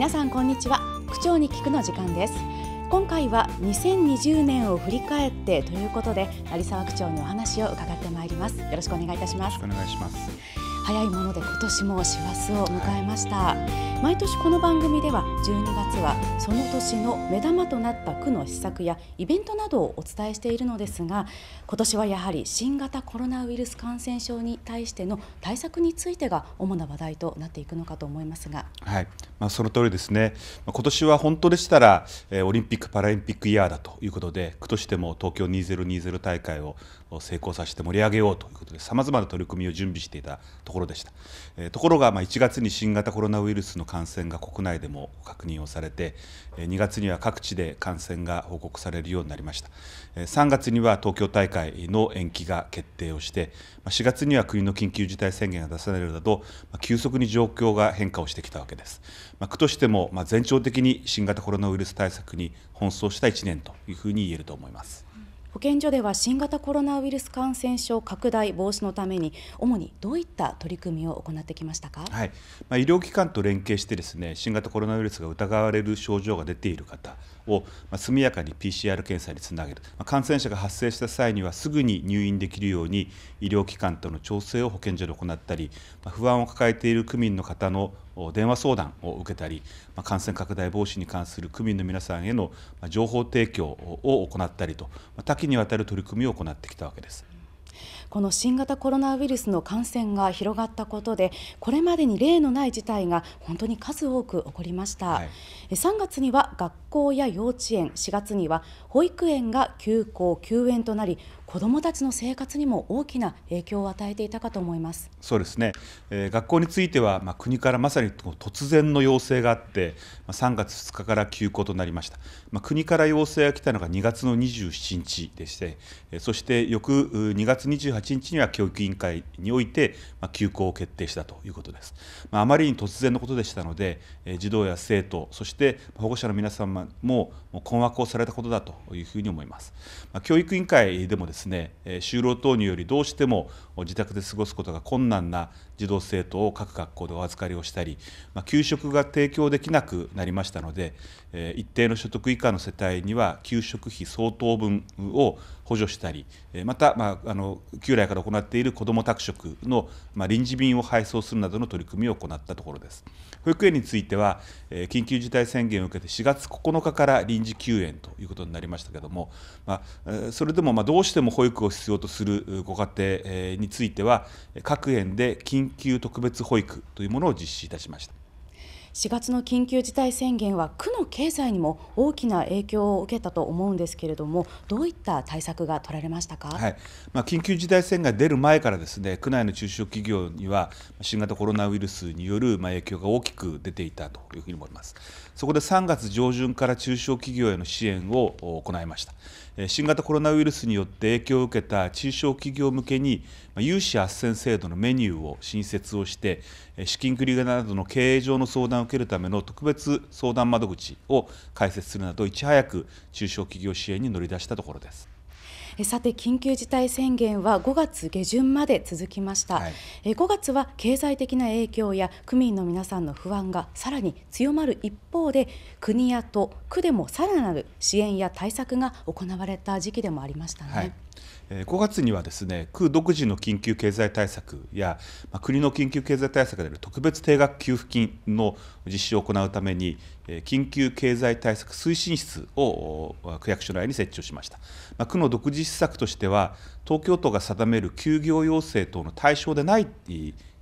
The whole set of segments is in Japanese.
皆さんこんにちは区長に聞くの時間です今回は2020年を振り返ってということで成沢区長にお話を伺ってまいりますよろしくお願いいたしますよろしくお願いします早いもので今年も師走を迎えました、毎年この番組では12月はその年の目玉となった区の施策やイベントなどをお伝えしているのですが今年はやはり新型コロナウイルス感染症に対しての対策についてが主な話題となっていくのかと思いますが、はいまあ、その通りですね今年は本当でしたらオリンピック・パラリンピックイヤーだということで区としても東京2020大会を成功させて盛り上げようということでさまざまな取り組みを準備していたところでした、えー、ところがまあ1月に新型コロナウイルスの感染が国内でも確認をされてえ2月には各地で感染が報告されるようになりましたえ3月には東京大会の延期が決定をしてま4月には国の緊急事態宣言が出されるなどま急速に状況が変化をしてきたわけですま区としてもま全庁的に新型コロナウイルス対策に奔走した1年というふうに言えると思います保健所では新型コロナウイルス感染症拡大防止のために主にどういった取り組みを行ってきましたか、はいまあ、医療機関と連携してですね新型コロナウイルスが疑われる症状が出ている方を、まあ、速やかに PCR 検査につなげる、まあ、感染者が発生した際にはすぐに入院できるように医療機関との調整を保健所で行ったり、まあ、不安を抱えている区民の方の電話相談を受けたり、ま感染拡大防止に関する区民の皆さんへの情報提供を行ったりと、多岐にわたる取り組みを行ってきたわけです。この新型コロナウイルスの感染が広がったことでこれまでに例のない事態が本当に数多く起こりました、はい、3月には学校や幼稚園4月には保育園が休校休園となり子どもたちの生活にも大きな影響を与えていたかと思いますそうですね、えー、学校については、まあ、国からまさに突然の要請があって、まあ、3月2日から休校となりました、まあ、国から要請が来たのが2月の27日でして、えー、そして翌2月28 1 8日には教育委員会において、ま休校を決定したということです、まあ、あまりに突然のことでしたので、え児童や生徒そして保護者の皆様も困惑をされたことだというふうに思います、まあ、教育委員会でもですね、え就労等によりどうしても自宅で過ごすことが困難な児童生徒を各学校でお預かりをしたり、まあ、給食が提供できなくなりましたので、え一定の所得以下の世帯には給食費相当分を補助したりまた、まあ、あの給旧来から行っている子ども宅食の、ま臨時便を配送するなどの取り組みを行ったところです。保育園については、え緊急事態宣言を受けて4月9日から臨時休園ということになりましたけれども、まあ、それでもまどうしても保育を必要とするご家庭については、各園で緊急特別保育というものを実施いたしました。4月の緊急事態宣言は区の経済にも大きな影響を受けたと思うんですけれども、どういった対策が取られましたか、はいまあ、緊急事態宣言が出る前からです、ね、区内の中小企業には、新型コロナウイルスによる影響が大きく出ていたというふうに思います。そこで3月上旬から中小企業への支援を行いました。新型コロナウイルスによって影響を受けた中小企業向けに、融資斡旋制度のメニューを新設をして、資金繰りなどの経営上の相談を受けるための特別相談窓口を開設するなど、いち早く中小企業支援に乗り出したところです。さて緊急事態宣言は5月下旬まで続きました、はい、5月は経済的な影響や区民の皆さんの不安がさらに強まる一方で国や都区でもさらなる支援や対策が行われた時期でもありましたね、はい5月にはですね区独自の緊急経済対策や、まあ、国の緊急経済対策である特別定額給付金の実施を行うために緊急経済対策推進室を区役所内に設置をしました、まあ、区の独自施策としては東京都が定める休業要請等の対象でない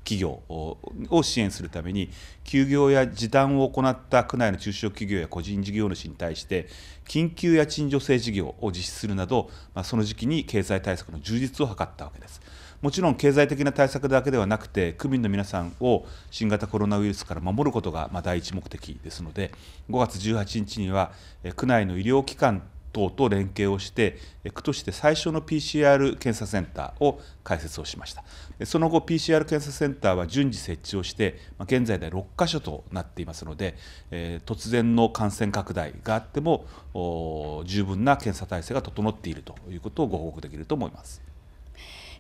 企業を支援するために休業や時短を行った区内の中小企業や個人事業主に対して緊急家賃助成事業を実施するなど、まその時期に経済対策の充実を図ったわけです。もちろん経済的な対策だけではなくて、区民の皆さんを新型コロナウイルスから守ることがま第一目的ですので、5月18日には、区内の医療機関等と連携をして、区として最初の PCR 検査センターを開設をしました。その後、PCR 検査センターは順次設置をして、現在で6カ所となっていますので、突然の感染拡大があっても、十分な検査体制が整っているということをご報告できると思います。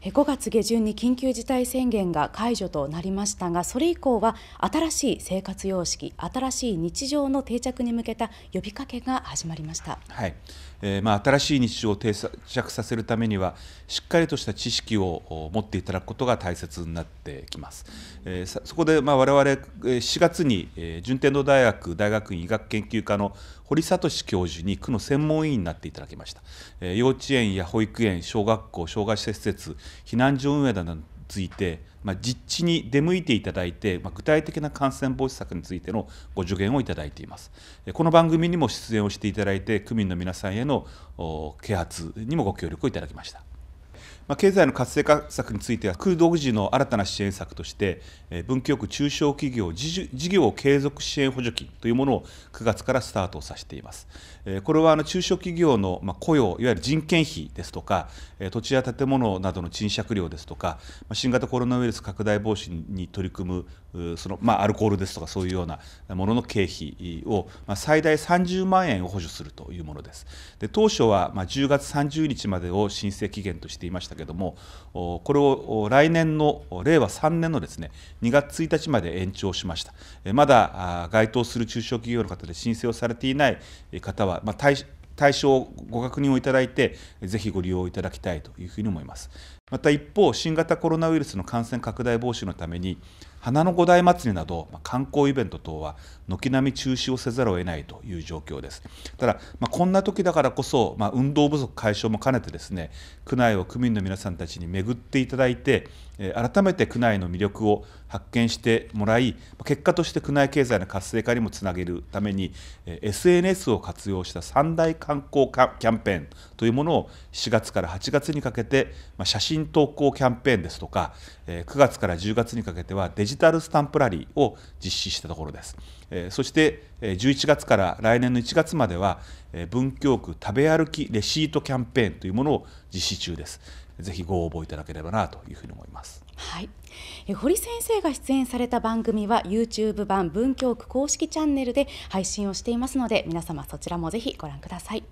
5月下旬に緊急事態宣言が解除となりましたがそれ以降は新しい生活様式新しい日常の定着に向けた呼びかけが始まりました、はいえー、まあ、新しい日常を定着させるためにはしっかりとした知識を持っていただくことが大切になってきます、えー、そこで、まあ、我々4月に順天堂大学大学院医学研究科の堀聡教授に区の専門委員になっていただきました、えー、幼稚園や保育園小学校障害者施設避難所運営などについて、まあ、実地に出向いていただいて、まあ、具体的な感染防止策についてのご助言をいただいていますえこの番組にも出演をしていただいて区民の皆さんへの啓発にもご協力をいただきましたまあ、経済の活性化策については、空独自の新たな支援策として、文京区中小企業事業継続支援補助金というものを9月からスタートさせています。これは中小企業の、雇用、いわゆる人件費ですとか、土地や建物などの賃借料ですとか、新型コロナウイルス拡大防止に取り組む、そのまあ、アルコールですとか、そういうようなものの経費を、最大30万円を補助するというものです。で当初は、10月30日までを申請期限としていましたけども、これを来年の令和3年のですね2月1日まで延長しました。まだ該当する中小企業の方で申請をされていない方は、まあ対象をご確認をいただいて、ぜひご利用いただきたいというふうに思います。また一方、新型コロナウイルスの感染拡大防止のために、花の五大祭りなど、まあ、観光イベント等は軒並み中止をせざるを得ないという状況です。ただ、まあ、こんな時だからこそ、まあ、運動不足解消も兼ねてですね、区内を区民の皆さんたちに巡っていただいて、改めて区内の魅力を発見してもらい、結果として区内経済の活性化にもつなげるために、SNS を活用した三大観光キャンペーンというものを7月から8月にかけて、まあ、写真信投稿キャンペーンですとか、え9月から10月にかけてはデジタルスタンプラリーを実施したところです。えそして、え11月から来年の1月までは、え文京区食べ歩きレシートキャンペーンというものを実施中です。ぜひご応募いただければなというふうに思います。はい、堀先生が出演された番組は YouTube 版文京区公式チャンネルで配信をしていますので皆様そちらもぜひご覧ください。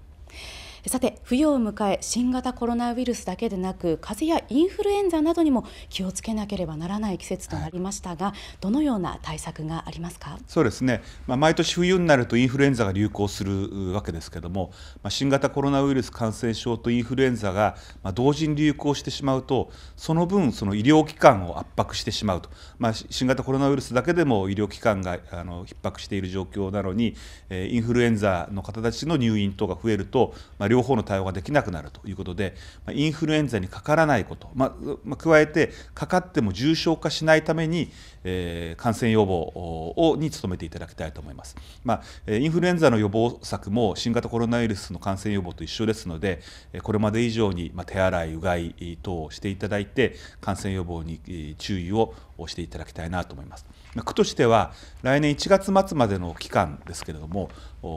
さて冬を迎え新型コロナウイルスだけでなく風邪やインフルエンザなどにも気をつけなければならない季節となりましたが、はい、どのような対策がありますかそうですね、まあ、毎年冬になるとインフルエンザが流行するわけですけども、まあ、新型コロナウイルス感染症とインフルエンザが同時に流行してしまうとその分その医療機関を圧迫してしまうと、まあ、新型コロナウイルスだけでも医療機関があの逼迫している状況なのにインフルエンザの方たちの入院等が増えると、まあ、両方の対応ができなくなるということで、インフルエンザにかからないこと、まあ、加えて、かかっても重症化しないために、えー、感染予防をに努めていただきたいと思います。まあ、インフルエンザの予防策も新型コロナウイルスの感染予防と一緒ですので、これまで以上に手洗い、うがい等をしていただいて、感染予防に注意をしていただきたいなと思います。区としては、来年1月末までの期間ですけれども、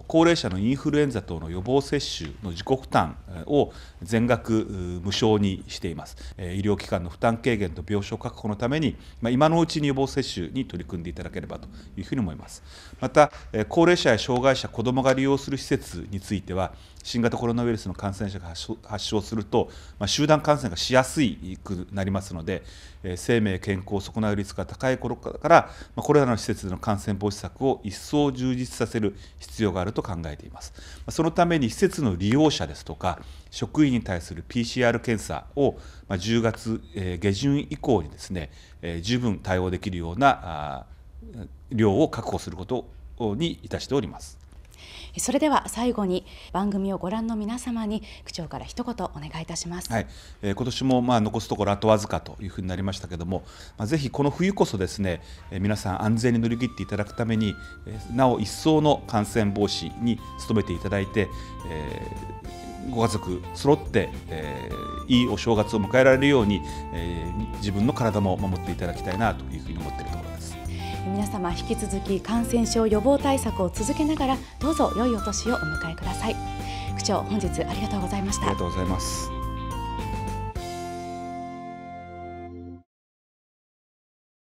高齢者のインフルエンザ等の予防接種の自己己負担を全額無償にしています。医療機関の負担軽減と病床確保のために、ま今のうちに予防接種に取り組んでいただければというふうに思います。また、高齢者や障害者、子どもが利用する施設については、新型コロナウイルスの感染者が発症すると、ま集団感染がしやすくなりますので、生命健康を損なう率が高い頃からこれらの施設での感染防止策を一層充実させる必要があると考えていますそのために施設の利用者ですとか職員に対する PCR 検査を10月下旬以降にですね十分対応できるような量を確保することにいたしております。それでは最後に番組をご覧の皆様に区長から一言お願いいたします、はいえー、今年もまあ残すところあとわずかというふうになりましたけども、まあ、ぜひこの冬こそですね、えー、皆さん安全に乗り切っていただくために、えー、なお一層の感染防止に努めていただいて、えー、ご家族揃って、えー、いいお正月を迎えられるように、えー、自分の体も守っていただきたいなというふうに思っているところ皆様引き続き感染症予防対策を続けながらどうぞ良いお年をお迎えください区長本日ありがとうございましたありがとうございます